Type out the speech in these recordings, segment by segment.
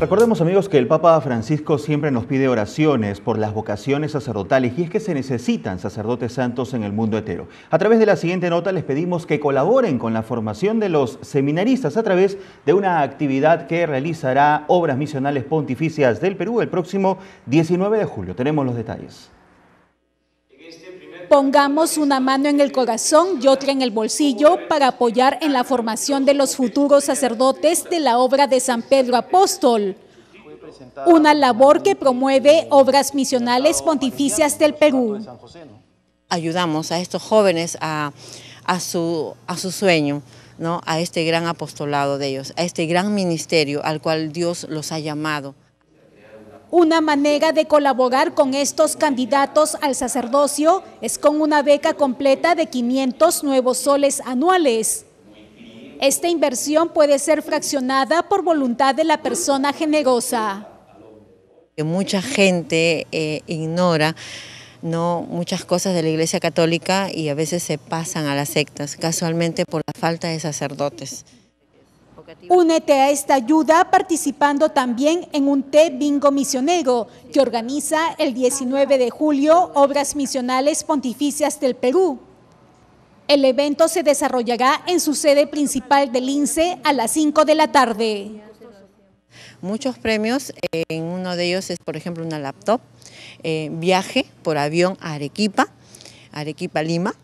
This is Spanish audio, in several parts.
Recordemos amigos que el Papa Francisco siempre nos pide oraciones por las vocaciones sacerdotales y es que se necesitan sacerdotes santos en el mundo entero. A través de la siguiente nota les pedimos que colaboren con la formación de los seminaristas a través de una actividad que realizará Obras Misionales Pontificias del Perú el próximo 19 de julio. Tenemos los detalles. Pongamos una mano en el corazón y otra en el bolsillo para apoyar en la formación de los futuros sacerdotes de la obra de San Pedro Apóstol, una labor que promueve obras misionales pontificias del Perú. Ayudamos a estos jóvenes a, su, a su sueño. ¿no? a este gran apostolado de ellos, a este gran ministerio al cual Dios los ha llamado. Una manera de colaborar con estos candidatos al sacerdocio es con una beca completa de 500 nuevos soles anuales. Esta inversión puede ser fraccionada por voluntad de la persona generosa. Mucha gente eh, ignora no muchas cosas de la Iglesia Católica y a veces se pasan a las sectas, casualmente por la falta de sacerdotes. Únete a esta ayuda participando también en un té bingo misionero que organiza el 19 de julio Obras Misionales Pontificias del Perú. El evento se desarrollará en su sede principal del INSE a las 5 de la tarde. Muchos premios, en uno de ellos es por ejemplo una laptop, eh, viaje por avión a Arequipa, Arequipa-Lima,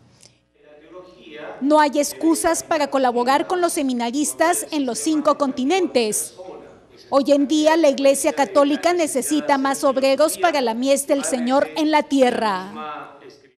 no hay excusas para colaborar con los seminaristas en los cinco continentes. Hoy en día la Iglesia Católica necesita más obreros para la mies del Señor en la tierra.